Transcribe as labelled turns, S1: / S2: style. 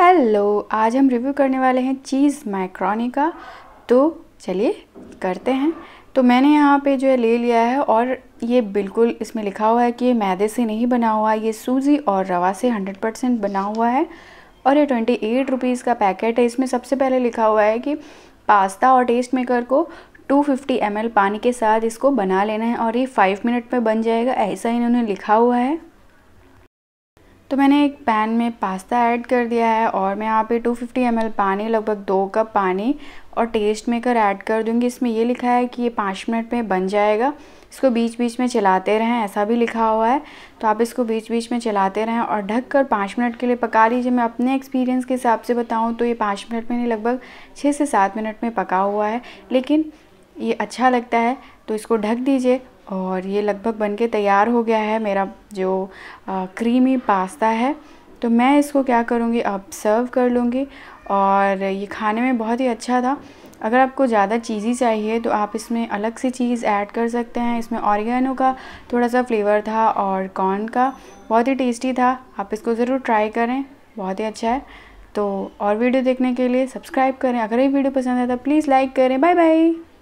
S1: hello आज हम review करने वाले हैं चीज़ मैक्रोनी का तो चलिए करते हैं तो मैंने यहाँ पे जो है ले लिया है और ये बिल्कुल इसमें लिखा हुआ है कि ये मैदे से नहीं बना हुआ ये सूजी और रवा से 100 परसेंट बना हुआ है और ये ट्वेंटी एट रुपीज़ का पैकेट है इसमें सबसे पहले लिखा हुआ है कि पास्ता और टेस्ट मेकर को 250 फिफ्टी पानी के साथ इसको बना लेना है और ये 5 मिनट में बन जाएगा ऐसा इन्होंने लिखा हुआ है तो मैंने एक पैन में पास्ता ऐड कर दिया है और मैं यहाँ पे 250 फिफ्टी पानी लगभग दो कप पानी और टेस्ट मेकर ऐड कर दूँगी इसमें ये लिखा है कि ये पाँच मिनट में बन जाएगा इसको बीच बीच में चलाते रहें ऐसा भी लिखा हुआ है तो आप इसको बीच बीच में चलाते रहें और ढक कर पाँच मिनट के लिए पका लीजिए मैं अपने एक्सपीरियंस के हिसाब से बताऊँ तो ये पाँच मिनट में नहीं लगभग छः से सात मिनट में पका हुआ है लेकिन ये अच्छा लगता है तो इसको ढक दीजिए और ये लगभग बनके तैयार हो गया है मेरा जो क्रीमी पास्ता है तो मैं इसको क्या करूँगी अब सर्व कर लूँगी और ये खाने में बहुत ही अच्छा था अगर आपको ज़्यादा चीज़ी चाहिए तो आप इसमें अलग सी चीज़ ऐड कर सकते हैं इसमें ऑरिगेनो का थोड़ा सा फ्लेवर था और कॉर्न का बहुत ही टेस्टी था आप इसको ज़रूर ट्राई करें बहुत ही अच्छा है तो और वीडियो देखने के लिए सब्सक्राइब करें अगर ये वीडियो पसंद आया तो प्लीज़ लाइक करें बाय बाय